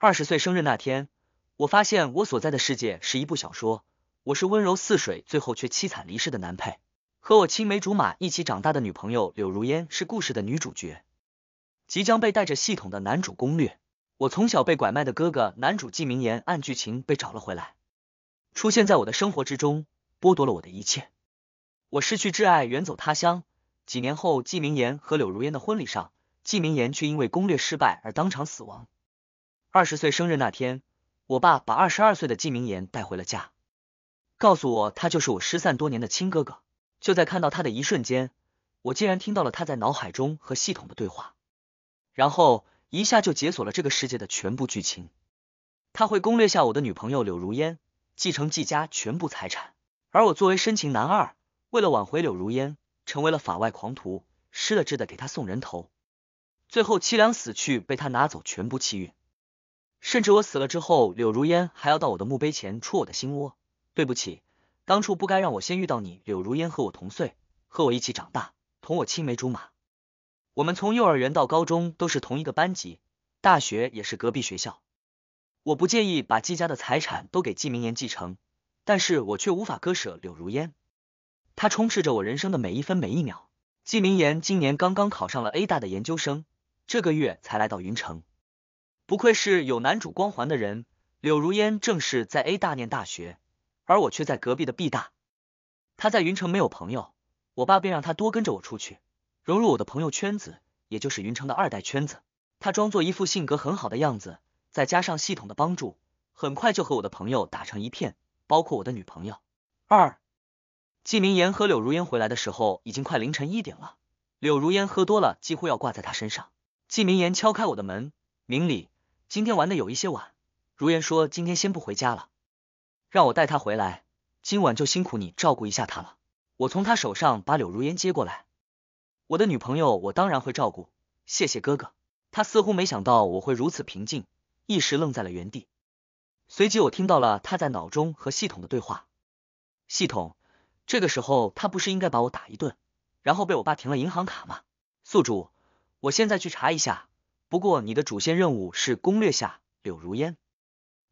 二十岁生日那天，我发现我所在的世界是一部小说，我是温柔似水，最后却凄惨离世的男配，和我青梅竹马一起长大的女朋友柳如烟是故事的女主角。即将被带着系统的男主攻略，我从小被拐卖的哥哥男主纪明言按剧情被找了回来，出现在我的生活之中，剥夺了我的一切。我失去挚爱，远走他乡。几年后，纪明言和柳如烟的婚礼上，纪明言却因为攻略失败而当场死亡。二十岁生日那天，我爸把二十二岁的纪明言带回了家，告诉我他就是我失散多年的亲哥哥。就在看到他的一瞬间，我竟然听到了他在脑海中和系统的对话，然后一下就解锁了这个世界的全部剧情。他会攻略下我的女朋友柳如烟，继承纪家全部财产，而我作为深情男二，为了挽回柳如烟，成为了法外狂徒，失了智的给他送人头，最后凄凉死去，被他拿走全部气运。甚至我死了之后，柳如烟还要到我的墓碑前戳我的心窝。对不起，当初不该让我先遇到你。柳如烟和我同岁，和我一起长大，同我青梅竹马。我们从幼儿园到高中都是同一个班级，大学也是隔壁学校。我不介意把季家的财产都给季明言继承，但是我却无法割舍柳如烟。他充斥着我人生的每一分每一秒。季明言今年刚刚考上了 A 大的研究生，这个月才来到云城。不愧是有男主光环的人，柳如烟正是在 A 大念大学，而我却在隔壁的 B 大。他在云城没有朋友，我爸便让他多跟着我出去，融入我的朋友圈子，也就是云城的二代圈子。他装作一副性格很好的样子，再加上系统的帮助，很快就和我的朋友打成一片，包括我的女朋友。二，季明言和柳如烟回来的时候已经快凌晨一点了。柳如烟喝多了，几乎要挂在他身上。季明言敲开我的门，明里今天玩的有一些晚，如烟说今天先不回家了，让我带她回来，今晚就辛苦你照顾一下她了。我从她手上把柳如烟接过来，我的女朋友我当然会照顾，谢谢哥哥。他似乎没想到我会如此平静，一时愣在了原地。随即我听到了他在脑中和系统的对话，系统，这个时候他不是应该把我打一顿，然后被我爸停了银行卡吗？宿主，我现在去查一下。不过，你的主线任务是攻略下柳如烟，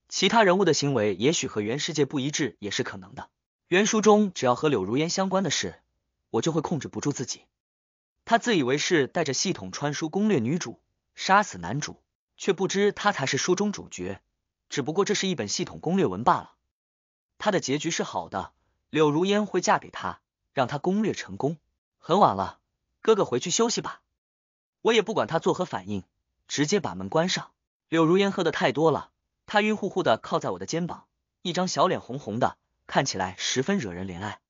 其他人物的行为也许和原世界不一致也是可能的。原书中，只要和柳如烟相关的事，我就会控制不住自己。他自以为是带着系统穿书攻略女主，杀死男主，却不知他才是书中主角。只不过这是一本系统攻略文罢了。他的结局是好的，柳如烟会嫁给他，让他攻略成功。很晚了，哥哥回去休息吧，我也不管他作何反应。直接把门关上。柳如烟喝的太多了，她晕乎乎的靠在我的肩膀，一张小脸红红的，看起来十分惹人怜爱。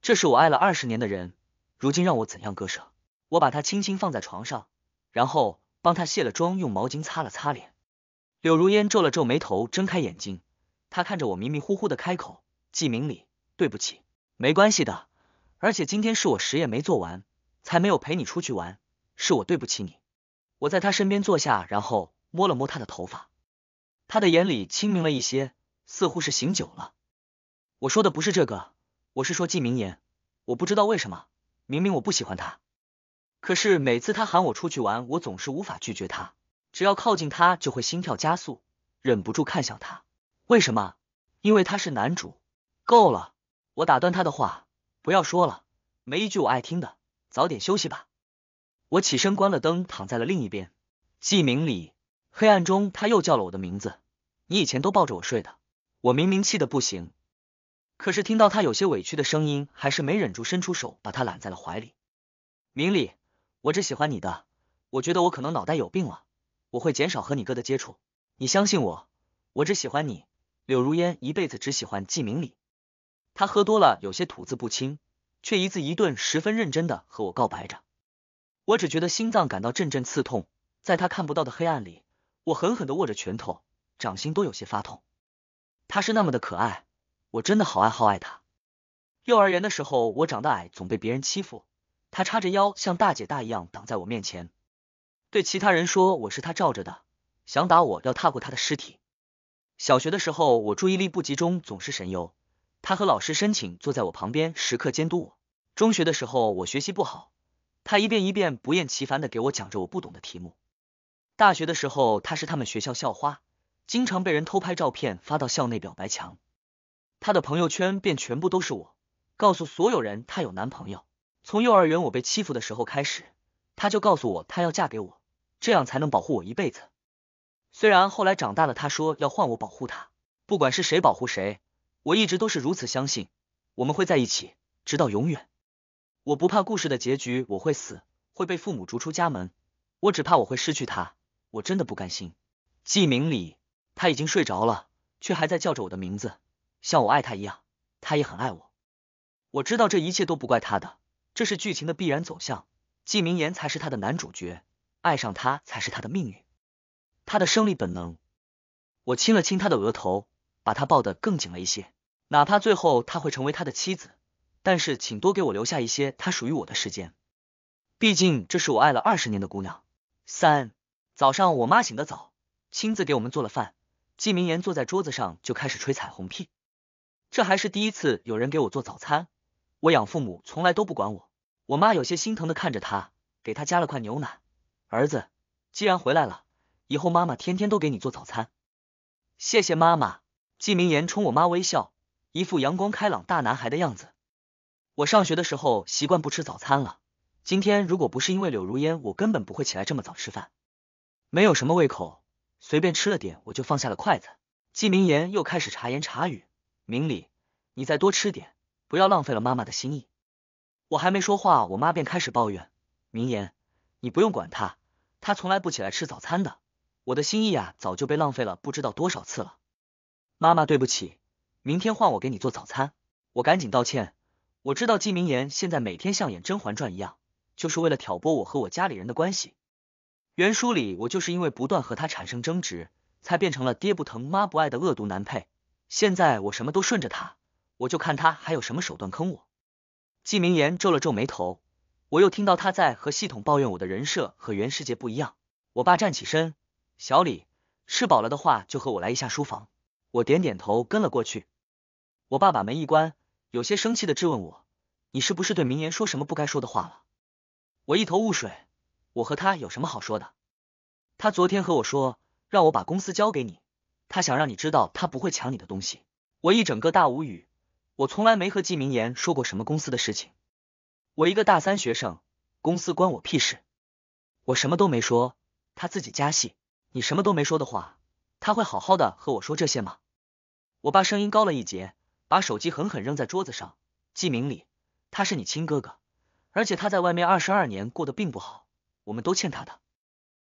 这是我爱了二十年的人，如今让我怎样割舍？我把她轻轻放在床上，然后帮她卸了妆，用毛巾擦了擦脸。柳如烟皱了皱眉头，睁开眼睛，她看着我，迷迷糊糊的开口：“季明礼，对不起，没关系的。而且今天是我实验没做完，才没有陪你出去玩，是我对不起你。”我在他身边坐下，然后摸了摸他的头发，他的眼里清明了一些，似乎是醒酒了。我说的不是这个，我是说季明言。我不知道为什么，明明我不喜欢他，可是每次他喊我出去玩，我总是无法拒绝他。只要靠近他，就会心跳加速，忍不住看向他。为什么？因为他是男主。够了，我打断他的话，不要说了，没一句我爱听的。早点休息吧。我起身关了灯，躺在了另一边。季明礼，黑暗中他又叫了我的名字。你以前都抱着我睡的，我明明气的不行，可是听到他有些委屈的声音，还是没忍住伸出手把他揽在了怀里。明礼，我只喜欢你的，我觉得我可能脑袋有病了，我会减少和你哥的接触，你相信我，我只喜欢你。柳如烟一辈子只喜欢季明礼。他喝多了，有些吐字不清，却一字一顿，十分认真的和我告白着。我只觉得心脏感到阵阵刺痛，在他看不到的黑暗里，我狠狠的握着拳头，掌心都有些发痛。他是那么的可爱，我真的好爱好爱他。幼儿园的时候，我长得矮，总被别人欺负，他叉着腰，像大姐大一样挡在我面前，对其他人说我是他罩着的，想打我要踏过他的尸体。小学的时候，我注意力不集中，总是神游，他和老师申请坐在我旁边，时刻监督我。中学的时候，我学习不好。他一遍一遍不厌其烦的给我讲着我不懂的题目。大学的时候，他是他们学校校花，经常被人偷拍照片发到校内表白墙，他的朋友圈便全部都是我，告诉所有人他有男朋友。从幼儿园我被欺负的时候开始，他就告诉我他要嫁给我，这样才能保护我一辈子。虽然后来长大了，他说要换我保护他，不管是谁保护谁，我一直都是如此相信，我们会在一起，直到永远。我不怕故事的结局，我会死，会被父母逐出家门。我只怕我会失去他，我真的不甘心。季明理他已经睡着了，却还在叫着我的名字，像我爱他一样，他也很爱我。我知道这一切都不怪他的，这是剧情的必然走向。季明言才是他的男主角，爱上他才是他的命运，他的生理本能。我亲了亲他的额头，把他抱得更紧了一些，哪怕最后他会成为他的妻子。但是，请多给我留下一些她属于我的时间，毕竟这是我爱了二十年的姑娘。三早上，我妈醒得早，亲自给我们做了饭。纪明言坐在桌子上就开始吹彩虹屁，这还是第一次有人给我做早餐。我养父母从来都不管我。我妈有些心疼的看着他，给他加了块牛奶。儿子，既然回来了，以后妈妈天天都给你做早餐。谢谢妈妈。纪明言冲我妈微笑，一副阳光开朗大男孩的样子。我上学的时候习惯不吃早餐了。今天如果不是因为柳如烟，我根本不会起来这么早吃饭，没有什么胃口，随便吃了点我就放下了筷子。季明言又开始茶言茶语：“明理，你再多吃点，不要浪费了妈妈的心意。”我还没说话，我妈便开始抱怨：“明言，你不用管他，他从来不起来吃早餐的。我的心意呀，早就被浪费了不知道多少次了。”妈妈对不起，明天换我给你做早餐。我赶紧道歉。我知道纪明言现在每天像演《甄嬛传》一样，就是为了挑拨我和我家里人的关系。原书里我就是因为不断和他产生争执，才变成了爹不疼妈不爱的恶毒男配。现在我什么都顺着他，我就看他还有什么手段坑我。纪明言皱了皱眉头，我又听到他在和系统抱怨我的人设和原世界不一样。我爸站起身：“小李，吃饱了的话就和我来一下书房。”我点点头，跟了过去。我爸把门一关。有些生气的质问我：“你是不是对明言说什么不该说的话了？”我一头雾水，我和他有什么好说的？他昨天和我说，让我把公司交给你，他想让你知道他不会抢你的东西。我一整个大无语，我从来没和纪明言说过什么公司的事情，我一个大三学生，公司关我屁事，我什么都没说，他自己加戏。你什么都没说的话，他会好好的和我说这些吗？我爸声音高了一截。把手机狠狠扔在桌子上，季明礼，他是你亲哥哥，而且他在外面二十二年过得并不好，我们都欠他的。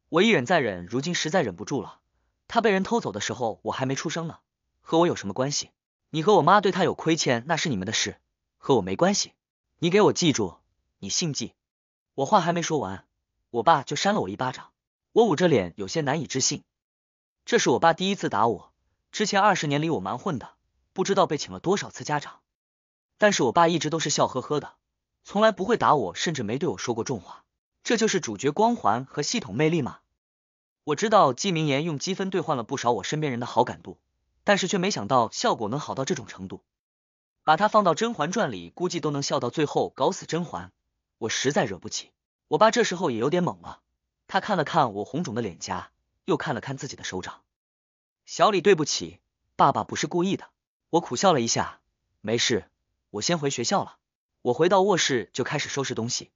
我一忍再忍，如今实在忍不住了。他被人偷走的时候，我还没出生呢，和我有什么关系？你和我妈对他有亏欠，那是你们的事，和我没关系。你给我记住，你姓季。我话还没说完，我爸就扇了我一巴掌，我捂着脸，有些难以置信。这是我爸第一次打我，之前二十年里我蛮混的。不知道被请了多少次家长，但是我爸一直都是笑呵呵的，从来不会打我，甚至没对我说过重话。这就是主角光环和系统魅力吗？我知道纪明言用积分兑换了不少我身边人的好感度，但是却没想到效果能好到这种程度。把他放到《甄嬛传》里，估计都能笑到最后，搞死甄嬛。我实在惹不起。我爸这时候也有点懵了，他看了看我红肿的脸颊，又看了看自己的手掌。小李，对不起，爸爸不是故意的。我苦笑了一下，没事，我先回学校了。我回到卧室就开始收拾东西。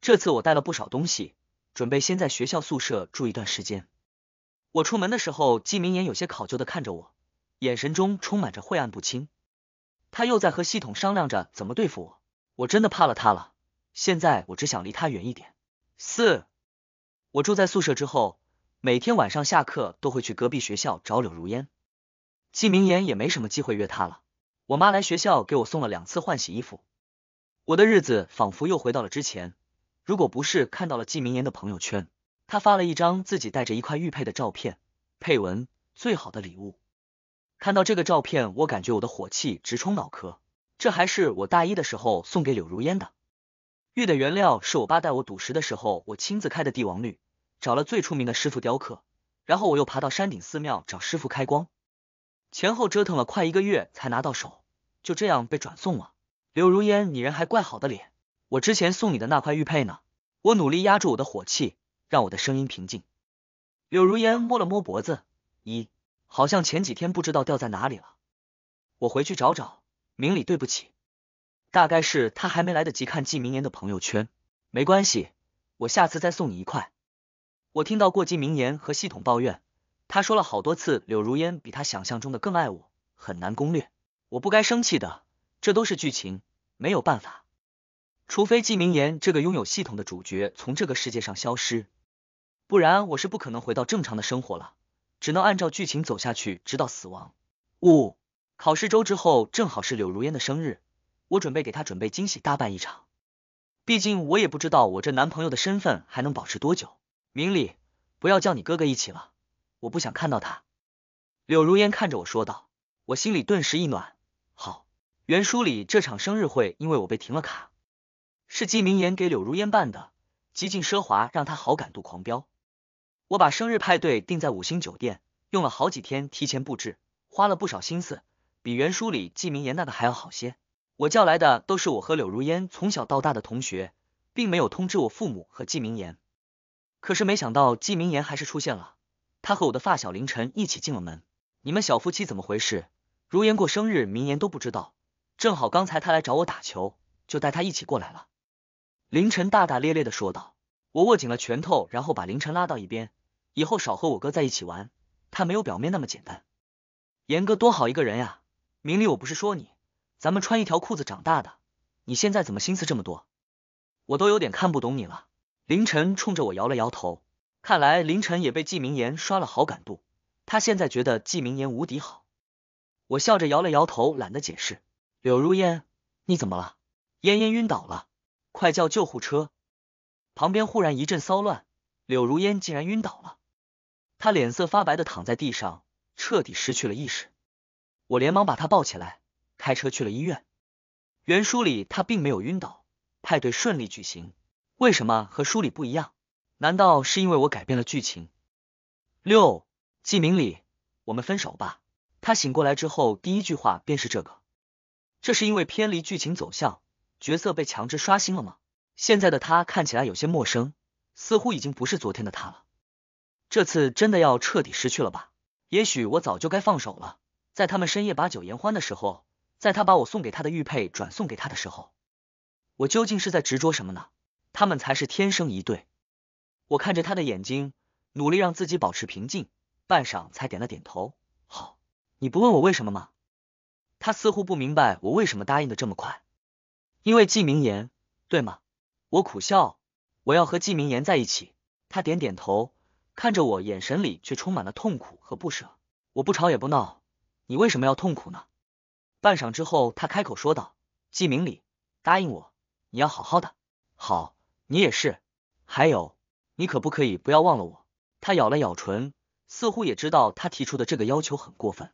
这次我带了不少东西，准备先在学校宿舍住一段时间。我出门的时候，纪明言有些考究的看着我，眼神中充满着晦暗不清。他又在和系统商量着怎么对付我。我真的怕了他了，现在我只想离他远一点。四，我住在宿舍之后，每天晚上下课都会去隔壁学校找柳如烟。季明言也没什么机会约她了。我妈来学校给我送了两次换洗衣服，我的日子仿佛又回到了之前。如果不是看到了季明言的朋友圈，他发了一张自己带着一块玉佩的照片，配文最好的礼物。看到这个照片，我感觉我的火气直冲脑壳。这还是我大一的时候送给柳如烟的玉的原料，是我爸带我赌石的时候，我亲自开的帝王绿，找了最出名的师傅雕刻，然后我又爬到山顶寺庙找师傅开光。前后折腾了快一个月才拿到手，就这样被转送了。柳如烟，你人还怪好的，脸。我之前送你的那块玉佩呢？我努力压住我的火气，让我的声音平静。柳如烟摸了摸脖子，一，好像前几天不知道掉在哪里了。我回去找找。明理，对不起，大概是他还没来得及看季明年的朋友圈。没关系，我下次再送你一块。我听到过季明言和系统抱怨。他说了好多次，柳如烟比他想象中的更爱我，很难攻略。我不该生气的，这都是剧情，没有办法。除非纪明言这个拥有系统的主角从这个世界上消失，不然我是不可能回到正常的生活了，只能按照剧情走下去，直到死亡。唔，考试周之后正好是柳如烟的生日，我准备给她准备惊喜，大办一场。毕竟我也不知道我这男朋友的身份还能保持多久。明理，不要叫你哥哥一起了。我不想看到他。柳如烟看着我说道，我心里顿时一暖。好，原书里这场生日会因为我被停了卡，是纪明言给柳如烟办的，极尽奢华，让她好感度狂飙。我把生日派对定在五星酒店，用了好几天提前布置，花了不少心思，比原书里纪明言那个还要好些。我叫来的都是我和柳如烟从小到大的同学，并没有通知我父母和纪明言，可是没想到纪明言还是出现了。他和我的发小凌晨一起进了门，你们小夫妻怎么回事？如言过生日，明言都不知道。正好刚才他来找我打球，就带他一起过来了。凌晨大大咧咧的说道。我握紧了拳头，然后把凌晨拉到一边，以后少和我哥在一起玩。他没有表面那么简单。严哥多好一个人呀，明里我不是说你，咱们穿一条裤子长大的，你现在怎么心思这么多？我都有点看不懂你了。凌晨冲着我摇了摇头。看来凌晨也被纪明言刷了好感度，他现在觉得纪明言无敌好。我笑着摇了摇头，懒得解释。柳如烟，你怎么了？烟烟晕倒了，快叫救护车！旁边忽然一阵骚乱，柳如烟竟然晕倒了，她脸色发白的躺在地上，彻底失去了意识。我连忙把她抱起来，开车去了医院。原书里她并没有晕倒，派对顺利举行，为什么和书里不一样？难道是因为我改变了剧情？六季明礼，我们分手吧。他醒过来之后第一句话便是这个，这是因为偏离剧情走向，角色被强制刷新了吗？现在的他看起来有些陌生，似乎已经不是昨天的他了。这次真的要彻底失去了吧？也许我早就该放手了。在他们深夜把酒言欢的时候，在他把我送给他的玉佩转送给他的时候，我究竟是在执着什么呢？他们才是天生一对。我看着他的眼睛，努力让自己保持平静，半晌才点了点头。好，你不问我为什么吗？他似乎不明白我为什么答应的这么快，因为季明言，对吗？我苦笑，我要和季明言在一起。他点点头，看着我，眼神里却充满了痛苦和不舍。我不吵也不闹，你为什么要痛苦呢？半晌之后，他开口说道：“季明礼，答应我，你要好好的。好，你也是。还有。”你可不可以不要忘了我？他咬了咬唇，似乎也知道他提出的这个要求很过分。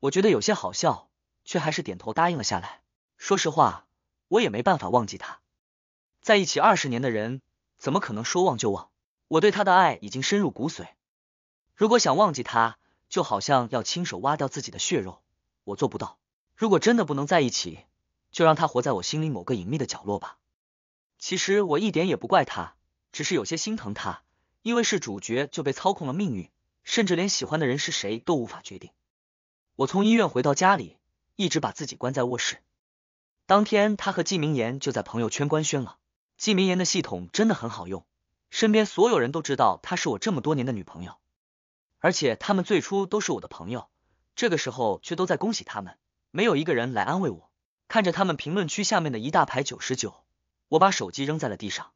我觉得有些好笑，却还是点头答应了下来。说实话，我也没办法忘记他。在一起二十年的人，怎么可能说忘就忘？我对他的爱已经深入骨髓，如果想忘记他，就好像要亲手挖掉自己的血肉，我做不到。如果真的不能在一起，就让他活在我心里某个隐秘的角落吧。其实我一点也不怪他。只是有些心疼他，因为是主角就被操控了命运，甚至连喜欢的人是谁都无法决定。我从医院回到家里，一直把自己关在卧室。当天，他和季明言就在朋友圈官宣了。季明言的系统真的很好用，身边所有人都知道她是我这么多年的女朋友，而且他们最初都是我的朋友，这个时候却都在恭喜他们，没有一个人来安慰我。看着他们评论区下面的一大排九十九，我把手机扔在了地上。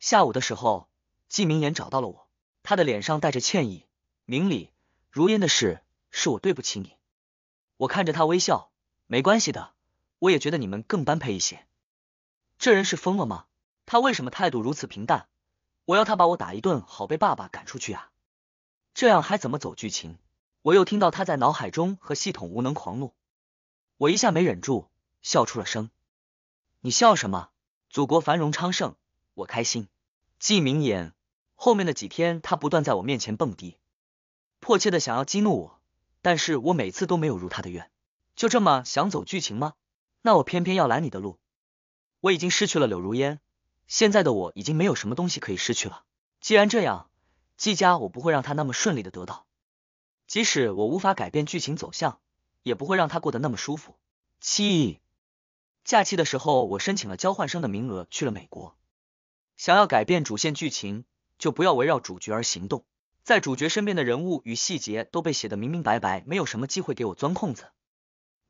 下午的时候，纪明言找到了我，他的脸上带着歉意。明理，如烟的事是我对不起你。我看着他微笑，没关系的，我也觉得你们更般配一些。这人是疯了吗？他为什么态度如此平淡？我要他把我打一顿，好被爸爸赶出去啊！这样还怎么走剧情？我又听到他在脑海中和系统无能狂怒，我一下没忍住笑出了声。你笑什么？祖国繁荣昌盛。我开心，季明言。后面的几天，他不断在我面前蹦迪，迫切的想要激怒我，但是我每次都没有如他的愿。就这么想走剧情吗？那我偏偏要拦你的路。我已经失去了柳如烟，现在的我已经没有什么东西可以失去了。既然这样，季家我不会让他那么顺利的得到。即使我无法改变剧情走向，也不会让他过得那么舒服。七，假期的时候，我申请了交换生的名额，去了美国。想要改变主线剧情，就不要围绕主角而行动。在主角身边的人物与细节都被写得明明白白，没有什么机会给我钻空子。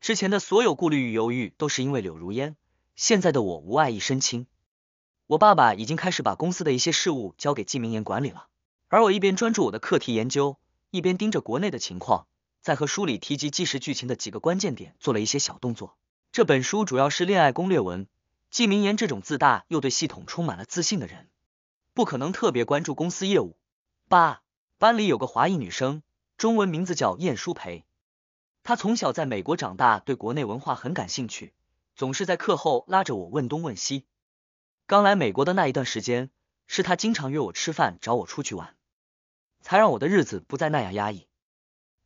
之前的所有顾虑与犹豫，都是因为柳如烟。现在的我无爱一身轻。我爸爸已经开始把公司的一些事务交给纪明言管理了，而我一边专注我的课题研究，一边盯着国内的情况，在和书里提及纪实剧情的几个关键点做了一些小动作。这本书主要是恋爱攻略文。季明言这种自大又对系统充满了自信的人，不可能特别关注公司业务。八班里有个华裔女生，中文名字叫晏殊培，她从小在美国长大，对国内文化很感兴趣，总是在课后拉着我问东问西。刚来美国的那一段时间，是她经常约我吃饭，找我出去玩，才让我的日子不再那样压抑。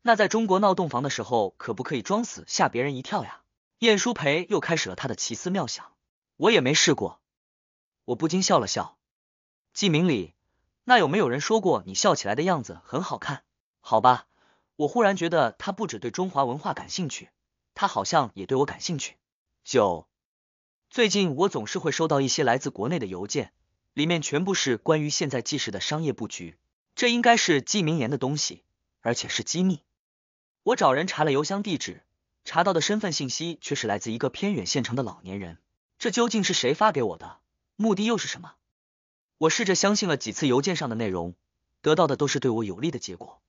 那在中国闹洞房的时候，可不可以装死吓别人一跳呀？晏殊培又开始了他的奇思妙想。我也没试过，我不禁笑了笑。季明里，那有没有人说过你笑起来的样子很好看？好吧，我忽然觉得他不止对中华文化感兴趣，他好像也对我感兴趣。九，最近我总是会收到一些来自国内的邮件，里面全部是关于现在纪氏的商业布局，这应该是季明言的东西，而且是机密。我找人查了邮箱地址，查到的身份信息却是来自一个偏远县城的老年人。这究竟是谁发给我的？目的又是什么？我试着相信了几次邮件上的内容，得到的都是对我有利的结果。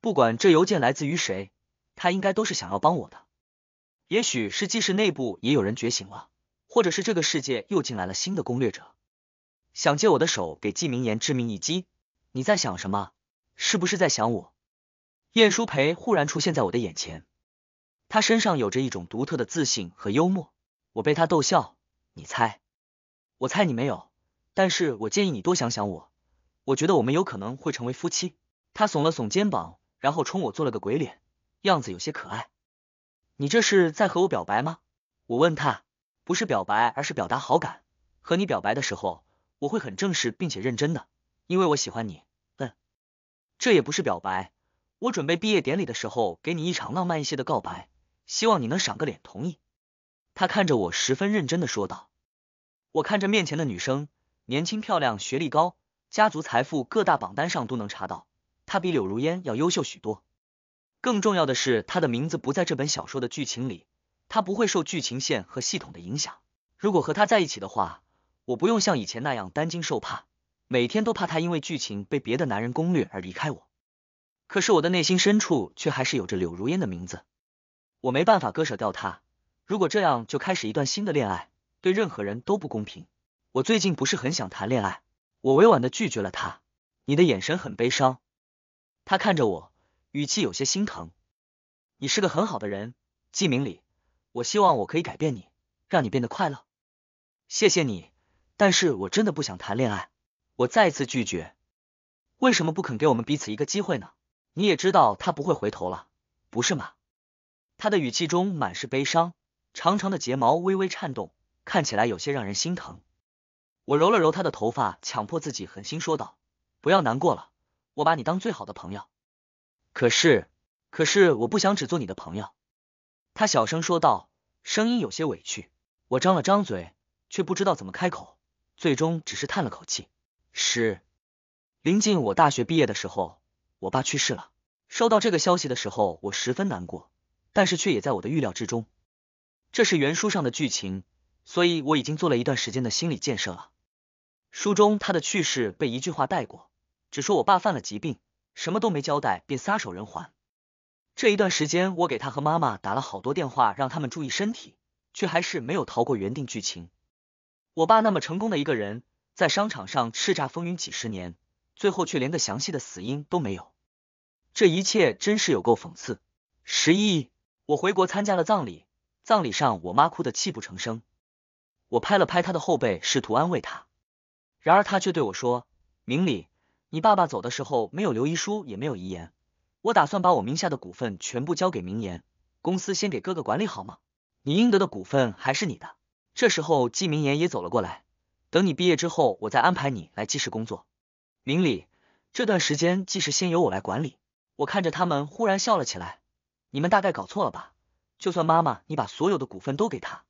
不管这邮件来自于谁，他应该都是想要帮我的。也许是既是内部也有人觉醒了，或者是这个世界又进来了新的攻略者，想借我的手给季明言致命一击。你在想什么？是不是在想我？晏书培忽然出现在我的眼前，他身上有着一种独特的自信和幽默，我被他逗笑。你猜，我猜你没有，但是我建议你多想想我，我觉得我们有可能会成为夫妻。他耸了耸肩膀，然后冲我做了个鬼脸，样子有些可爱。你这是在和我表白吗？我问他，不是表白，而是表达好感。和你表白的时候，我会很正式并且认真的，因为我喜欢你。嗯，这也不是表白，我准备毕业典礼的时候给你一场浪漫一些的告白，希望你能赏个脸同意。他看着我，十分认真的说道。我看着面前的女生，年轻漂亮，学历高，家族财富各大榜单上都能查到，她比柳如烟要优秀许多。更重要的是，她的名字不在这本小说的剧情里，她不会受剧情线和系统的影响。如果和她在一起的话，我不用像以前那样担惊受怕，每天都怕她因为剧情被别的男人攻略而离开我。可是我的内心深处却还是有着柳如烟的名字，我没办法割舍掉她。如果这样就开始一段新的恋爱。对任何人都不公平。我最近不是很想谈恋爱，我委婉的拒绝了他。你的眼神很悲伤，他看着我，语气有些心疼。你是个很好的人，季明礼，我希望我可以改变你，让你变得快乐。谢谢你，但是我真的不想谈恋爱，我再一次拒绝。为什么不肯给我们彼此一个机会呢？你也知道他不会回头了，不是吗？他的语气中满是悲伤，长长的睫毛微微颤动。看起来有些让人心疼，我揉了揉他的头发，强迫自己狠心说道：“不要难过了，我把你当最好的朋友。”可是，可是我不想只做你的朋友。”他小声说道，声音有些委屈。我张了张嘴，却不知道怎么开口，最终只是叹了口气。是临近我大学毕业的时候，我爸去世了。收到这个消息的时候，我十分难过，但是却也在我的预料之中。这是原书上的剧情。所以，我已经做了一段时间的心理建设了。书中他的去世被一句话带过，只说我爸犯了疾病，什么都没交代便撒手人寰。这一段时间，我给他和妈妈打了好多电话，让他们注意身体，却还是没有逃过原定剧情。我爸那么成功的一个人，在商场上叱咤风云几十年，最后却连个详细的死因都没有，这一切真是有够讽刺。十一，我回国参加了葬礼，葬礼上我妈哭得泣不成声。我拍了拍他的后背，试图安慰他，然而他却对我说：“明理，你爸爸走的时候没有留遗书，也没有遗言，我打算把我名下的股份全部交给明言公司，先给哥哥管理好吗？你应得的股份还是你的。”这时候，季明言也走了过来，等你毕业之后，我再安排你来季氏工作。明理，这段时间季氏先由我来管理。我看着他们，忽然笑了起来：“你们大概搞错了吧？就算妈妈，你把所有的股份都给他。”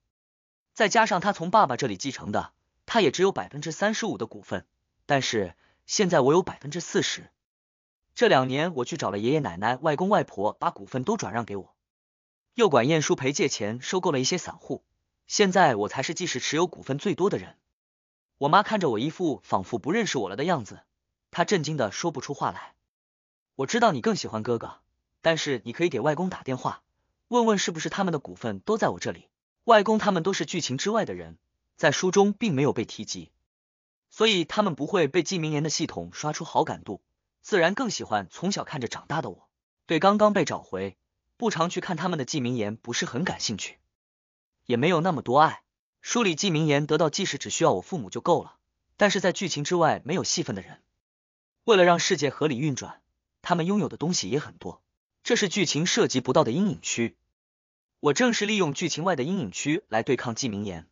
再加上他从爸爸这里继承的，他也只有百分之三十五的股份。但是现在我有百分之四十。这两年我去找了爷爷奶奶、外公外婆，把股份都转让给我。又管晏殊培借钱收购了一些散户，现在我才是即使持有股份最多的人。我妈看着我一副仿佛不认识我了的样子，她震惊的说不出话来。我知道你更喜欢哥哥，但是你可以给外公打电话，问问是不是他们的股份都在我这里。外公他们都是剧情之外的人，在书中并没有被提及，所以他们不会被纪明言的系统刷出好感度，自然更喜欢从小看着长大的我。对刚刚被找回、不常去看他们的纪明言不是很感兴趣，也没有那么多爱。书里纪明言得到既是只需要我父母就够了，但是在剧情之外没有戏份的人，为了让世界合理运转，他们拥有的东西也很多，这是剧情涉及不到的阴影区。我正是利用剧情外的阴影区来对抗纪明言、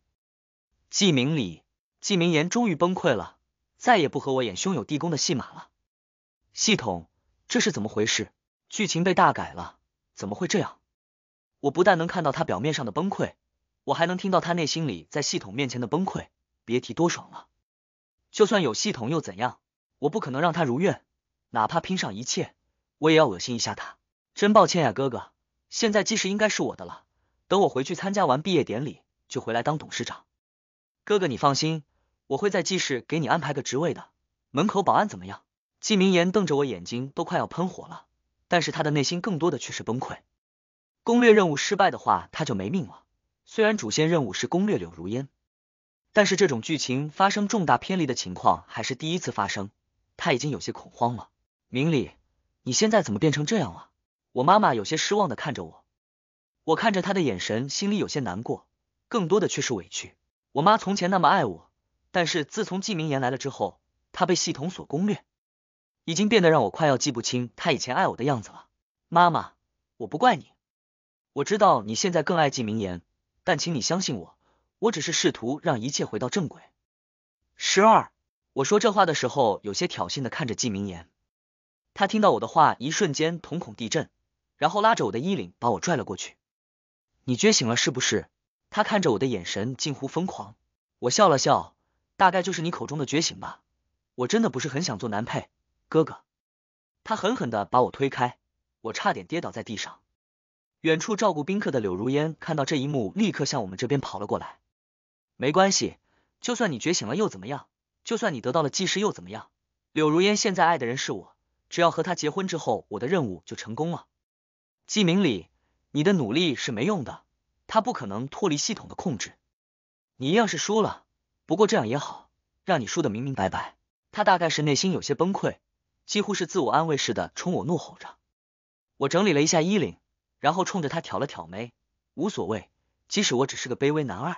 纪明礼、纪明言，终于崩溃了，再也不和我演兄友弟恭的戏码了。系统，这是怎么回事？剧情被大改了，怎么会这样？我不但能看到他表面上的崩溃，我还能听到他内心里在系统面前的崩溃，别提多爽了。就算有系统又怎样？我不可能让他如愿，哪怕拼上一切，我也要恶心一下他。真抱歉呀，哥哥，现在纪氏应该是我的了。等我回去参加完毕业典礼，就回来当董事长。哥哥，你放心，我会在季氏给你安排个职位的。门口保安怎么样？季明言瞪着我，眼睛都快要喷火了，但是他的内心更多的却是崩溃。攻略任务失败的话，他就没命了。虽然主线任务是攻略柳如烟，但是这种剧情发生重大偏离的情况还是第一次发生，他已经有些恐慌了。明理，你现在怎么变成这样了？我妈妈有些失望的看着我。我看着他的眼神，心里有些难过，更多的却是委屈。我妈从前那么爱我，但是自从纪明言来了之后，她被系统所攻略，已经变得让我快要记不清她以前爱我的样子了。妈妈，我不怪你，我知道你现在更爱纪明言，但请你相信我，我只是试图让一切回到正轨。十二，我说这话的时候，有些挑衅的看着纪明言。他听到我的话，一瞬间瞳孔地震，然后拉着我的衣领，把我拽了过去。你觉醒了是不是？他看着我的眼神近乎疯狂。我笑了笑，大概就是你口中的觉醒吧。我真的不是很想做男配，哥哥。他狠狠的把我推开，我差点跌倒在地上。远处照顾宾客的柳如烟看到这一幕，立刻向我们这边跑了过来。没关系，就算你觉醒了又怎么样？就算你得到了技师又怎么样？柳如烟现在爱的人是我，只要和他结婚之后，我的任务就成功了。记明礼。你的努力是没用的，他不可能脱离系统的控制。你一样是输了，不过这样也好，让你输的明明白白。他大概是内心有些崩溃，几乎是自我安慰似的冲我怒吼着。我整理了一下衣领，然后冲着他挑了挑眉。无所谓，即使我只是个卑微男二，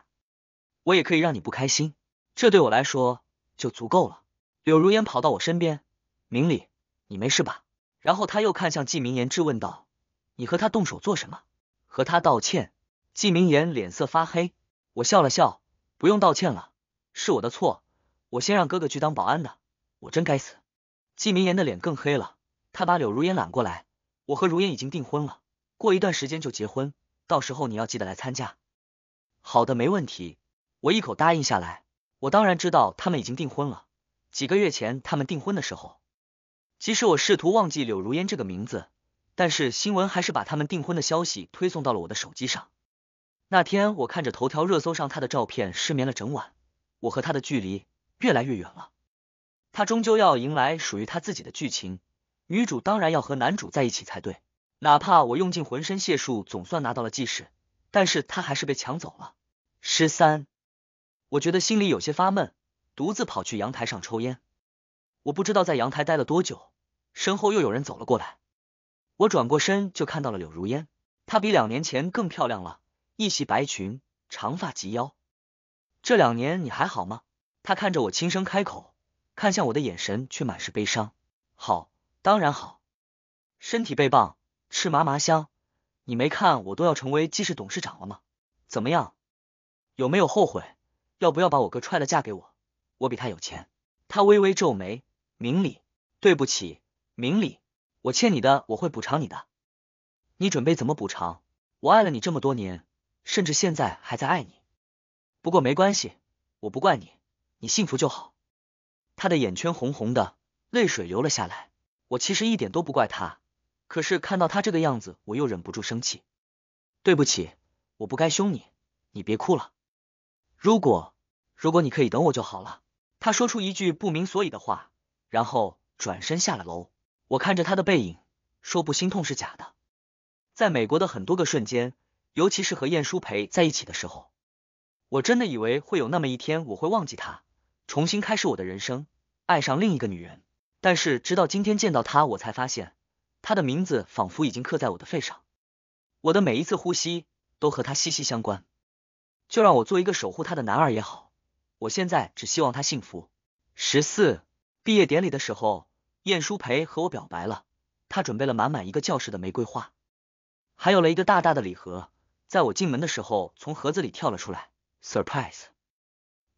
我也可以让你不开心，这对我来说就足够了。柳如烟跑到我身边：“明理，你没事吧？”然后他又看向纪明言，质问道：“你和他动手做什么？”和他道歉，季明言脸色发黑。我笑了笑，不用道歉了，是我的错。我先让哥哥去当保安的，我真该死。季明言的脸更黑了，他把柳如烟揽过来。我和如烟已经订婚了，过一段时间就结婚，到时候你要记得来参加。好的，没问题。我一口答应下来。我当然知道他们已经订婚了。几个月前他们订婚的时候，即使我试图忘记柳如烟这个名字。但是新闻还是把他们订婚的消息推送到了我的手机上。那天我看着头条热搜上他的照片，失眠了整晚。我和他的距离越来越远了。他终究要迎来属于他自己的剧情，女主当然要和男主在一起才对。哪怕我用尽浑身解数，总算拿到了记事，但是他还是被抢走了。十三，我觉得心里有些发闷，独自跑去阳台上抽烟。我不知道在阳台待了多久，身后又有人走了过来。我转过身就看到了柳如烟，她比两年前更漂亮了，一袭白裙，长发及腰。这两年你还好吗？她看着我轻声开口，看向我的眼神却满是悲伤。好，当然好，身体倍棒，吃嘛嘛香。你没看我都要成为季氏董事长了吗？怎么样，有没有后悔？要不要把我哥踹了嫁给我？我比他有钱。他微微皱眉，明理，对不起，明理。我欠你的，我会补偿你的。你准备怎么补偿？我爱了你这么多年，甚至现在还在爱你。不过没关系，我不怪你，你幸福就好。他的眼圈红红的，泪水流了下来。我其实一点都不怪他，可是看到他这个样子，我又忍不住生气。对不起，我不该凶你，你别哭了。如果，如果你可以等我就好了。他说出一句不明所以的话，然后转身下了楼。我看着他的背影，说不心痛是假的。在美国的很多个瞬间，尤其是和晏殊培在一起的时候，我真的以为会有那么一天，我会忘记他，重新开始我的人生，爱上另一个女人。但是直到今天见到他，我才发现，他的名字仿佛已经刻在我的肺上，我的每一次呼吸都和他息息相关。就让我做一个守护他的男二也好，我现在只希望他幸福。十四毕业典礼的时候。晏殊培和我表白了，他准备了满满一个教室的玫瑰花，还有了一个大大的礼盒。在我进门的时候，从盒子里跳了出来，surprise。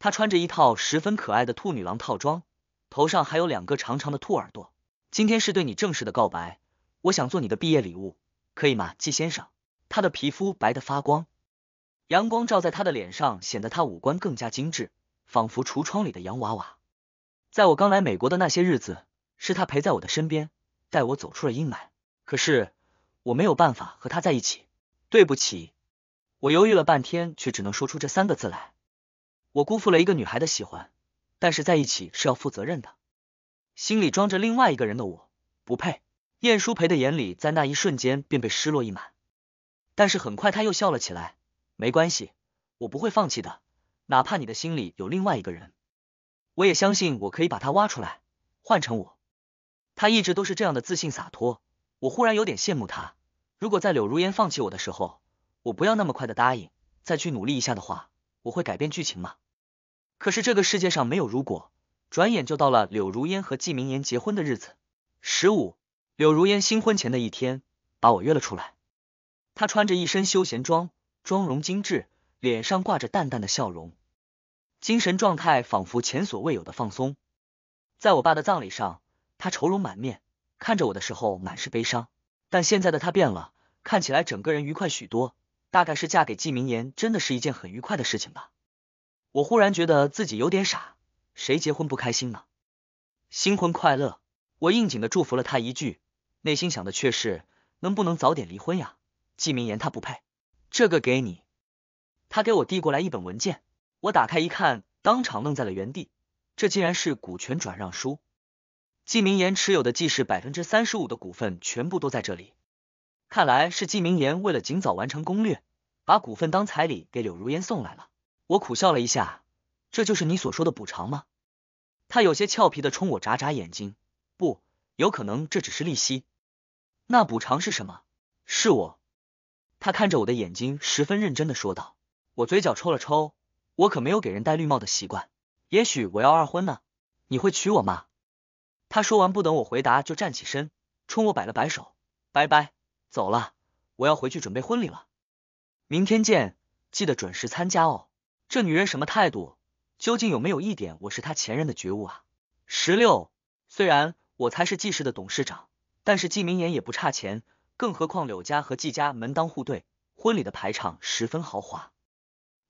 他穿着一套十分可爱的兔女郎套装，头上还有两个长长的兔耳朵。今天是对你正式的告白，我想做你的毕业礼物，可以吗，季先生？他的皮肤白得发光，阳光照在他的脸上，显得他五官更加精致，仿佛橱窗里的洋娃娃。在我刚来美国的那些日子。是他陪在我的身边，带我走出了阴霾。可是我没有办法和他在一起，对不起。我犹豫了半天，却只能说出这三个字来。我辜负了一个女孩的喜欢，但是在一起是要负责任的。心里装着另外一个人的我，不配。晏殊培的眼里在那一瞬间便被失落溢满，但是很快他又笑了起来。没关系，我不会放弃的。哪怕你的心里有另外一个人，我也相信我可以把他挖出来，换成我。他一直都是这样的自信洒脱，我忽然有点羡慕他。如果在柳如烟放弃我的时候，我不要那么快的答应，再去努力一下的话，我会改变剧情吗？可是这个世界上没有如果。转眼就到了柳如烟和纪明言结婚的日子。十五，柳如烟新婚前的一天，把我约了出来。她穿着一身休闲装，妆容精致，脸上挂着淡淡的笑容，精神状态仿佛前所未有的放松。在我爸的葬礼上。他愁容满面，看着我的时候满是悲伤。但现在的他变了，看起来整个人愉快许多。大概是嫁给纪明言真的是一件很愉快的事情吧。我忽然觉得自己有点傻，谁结婚不开心呢？新婚快乐！我应景的祝福了他一句，内心想的却是能不能早点离婚呀？纪明言他不配。这个给你。他给我递过来一本文件，我打开一看，当场愣在了原地。这竟然是股权转让书。季明言持有的季氏百分之三十五的股份全部都在这里，看来是季明言为了尽早完成攻略，把股份当彩礼给柳如烟送来了。我苦笑了一下，这就是你所说的补偿吗？他有些俏皮的冲我眨眨眼睛，不，有可能这只是利息。那补偿是什么？是我。他看着我的眼睛，十分认真的说道。我嘴角抽了抽，我可没有给人戴绿帽的习惯。也许我要二婚呢，你会娶我吗？他说完，不等我回答，就站起身，冲我摆了摆手，拜拜，走了。我要回去准备婚礼了，明天见，记得准时参加哦。这女人什么态度？究竟有没有一点我是她前任的觉悟啊？十六，虽然我才是纪氏的董事长，但是纪明言也不差钱，更何况柳家和纪家门当户对，婚礼的排场十分豪华。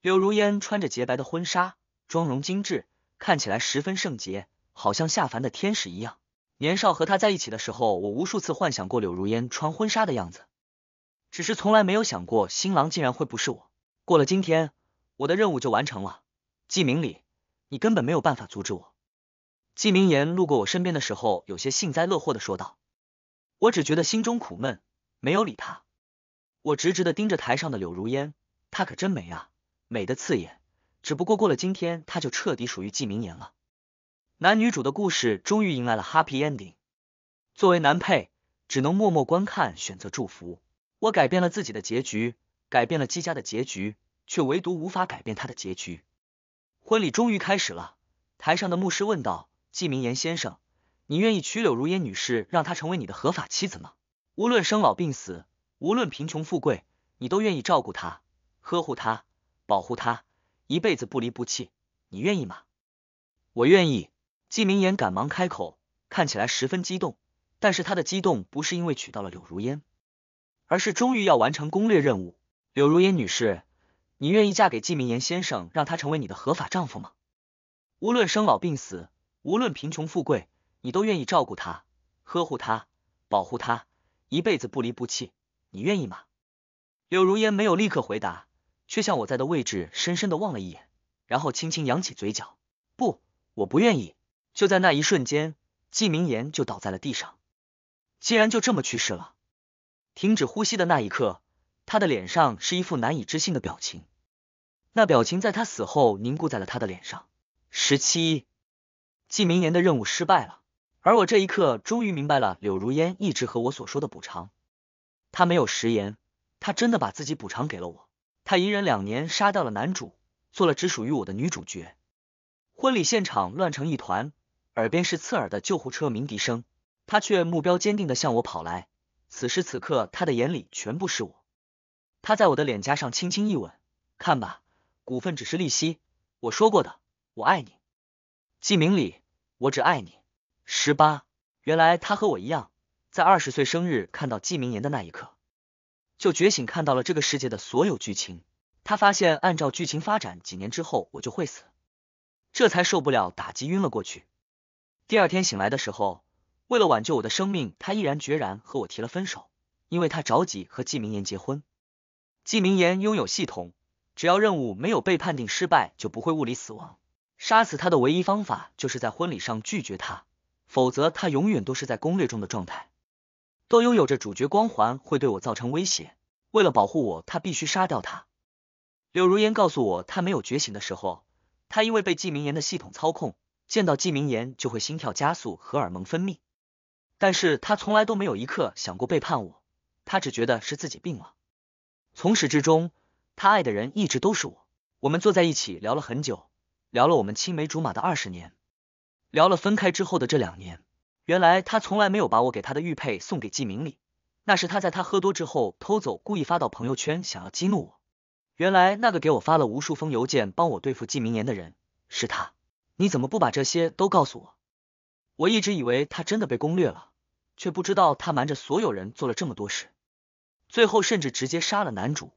柳如烟穿着洁白的婚纱，妆容精致，看起来十分圣洁。好像下凡的天使一样。年少和他在一起的时候，我无数次幻想过柳如烟穿婚纱的样子，只是从来没有想过新郎竟然会不是我。过了今天，我的任务就完成了。纪明礼，你根本没有办法阻止我。纪明言路过我身边的时候，有些幸灾乐祸的说道。我只觉得心中苦闷，没有理他。我直直的盯着台上的柳如烟，她可真美啊，美的刺眼。只不过过了今天，她就彻底属于纪明言了。男女主的故事终于迎来了 happy ending。作为男配，只能默默观看，选择祝福。我改变了自己的结局，改变了姬家的结局，却唯独无法改变他的结局。婚礼终于开始了，台上的牧师问道：“季明言先生，你愿意娶柳如烟女士，让她成为你的合法妻子吗？无论生老病死，无论贫穷富贵，你都愿意照顾她、呵护她、保护她，一辈子不离不弃？你愿意吗？”我愿意。纪明言赶忙开口，看起来十分激动，但是他的激动不是因为娶到了柳如烟，而是终于要完成攻略任务。柳如烟女士，你愿意嫁给纪明言先生，让他成为你的合法丈夫吗？无论生老病死，无论贫穷富贵，你都愿意照顾他、呵护他、保护他，一辈子不离不弃，你愿意吗？柳如烟没有立刻回答，却向我在的位置深深的望了一眼，然后轻轻扬起嘴角。不，我不愿意。就在那一瞬间，纪明言就倒在了地上。竟然就这么去世了！停止呼吸的那一刻，他的脸上是一副难以置信的表情。那表情在他死后凝固在了他的脸上。十七，纪明言的任务失败了。而我这一刻终于明白了柳如烟一直和我所说的补偿。他没有食言，他真的把自己补偿给了我。他隐忍两年杀掉了男主，做了只属于我的女主角。婚礼现场乱成一团。耳边是刺耳的救护车鸣笛声，他却目标坚定的向我跑来。此时此刻，他的眼里全部是我。他在我的脸颊上轻轻一吻，看吧，股份只是利息。我说过的，我爱你，季明礼，我只爱你。十八，原来他和我一样，在二十岁生日看到季明言的那一刻，就觉醒看到了这个世界的所有剧情。他发现按照剧情发展，几年之后我就会死，这才受不了打击晕了过去。第二天醒来的时候，为了挽救我的生命，他毅然决然和我提了分手，因为他着急和纪明言结婚。纪明言拥有系统，只要任务没有被判定失败，就不会物理死亡。杀死他的唯一方法就是在婚礼上拒绝他，否则他永远都是在攻略中的状态，都拥有着主角光环，会对我造成威胁。为了保护我，他必须杀掉他。柳如烟告诉我，他没有觉醒的时候，他因为被纪明言的系统操控。见到纪明言就会心跳加速、荷尔蒙分泌，但是他从来都没有一刻想过背叛我，他只觉得是自己病了。从始至终，他爱的人一直都是我。我们坐在一起聊了很久，聊了我们青梅竹马的二十年，聊了分开之后的这两年。原来他从来没有把我给他的玉佩送给纪明礼，那是他在他喝多之后偷走，故意发到朋友圈想要激怒我。原来那个给我发了无数封邮件帮我对付纪明言的人是他。你怎么不把这些都告诉我？我一直以为他真的被攻略了，却不知道他瞒着所有人做了这么多事，最后甚至直接杀了男主。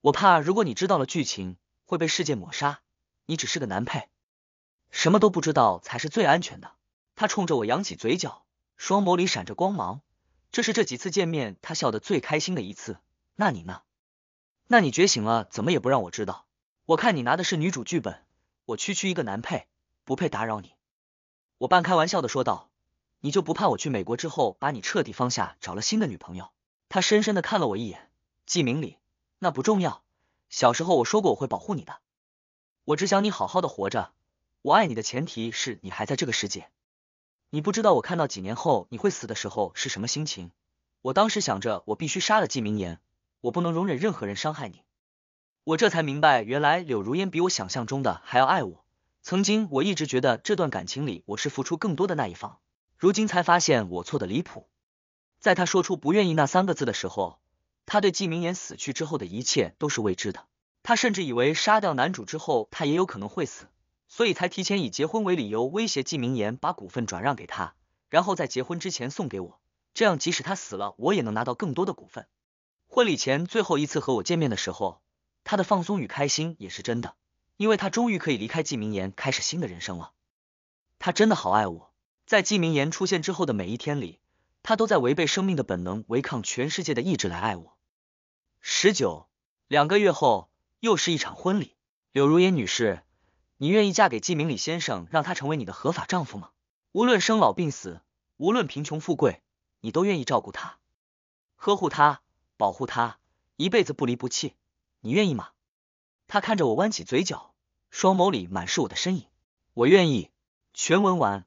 我怕如果你知道了剧情会被世界抹杀，你只是个男配，什么都不知道才是最安全的。他冲着我扬起嘴角，双眸里闪着光芒，这是这几次见面他笑得最开心的一次。那你呢？那你觉醒了怎么也不让我知道？我看你拿的是女主剧本，我区区一个男配。不配打扰你，我半开玩笑的说道。你就不怕我去美国之后把你彻底放下，找了新的女朋友？他深深的看了我一眼。季明礼，那不重要。小时候我说过我会保护你的，我只想你好好的活着。我爱你的前提是你还在这个世界。你不知道我看到几年后你会死的时候是什么心情。我当时想着我必须杀了季明言，我不能容忍任何人伤害你。我这才明白，原来柳如烟比我想象中的还要爱我。曾经我一直觉得这段感情里我是付出更多的那一方，如今才发现我错的离谱。在他说出不愿意那三个字的时候，他对纪明言死去之后的一切都是未知的。他甚至以为杀掉男主之后他也有可能会死，所以才提前以结婚为理由威胁纪明言把股份转让给他，然后在结婚之前送给我，这样即使他死了我也能拿到更多的股份。婚礼前最后一次和我见面的时候，他的放松与开心也是真的。因为他终于可以离开季明言，开始新的人生了。他真的好爱我，在季明言出现之后的每一天里，他都在违背生命的本能，违抗全世界的意志来爱我。十九两个月后，又是一场婚礼。柳如烟女士，你愿意嫁给季明礼先生，让他成为你的合法丈夫吗？无论生老病死，无论贫穷富贵，你都愿意照顾他、呵护他、保护他，一辈子不离不弃，你愿意吗？他看着我，弯起嘴角，双眸里满是我的身影。我愿意。全文完。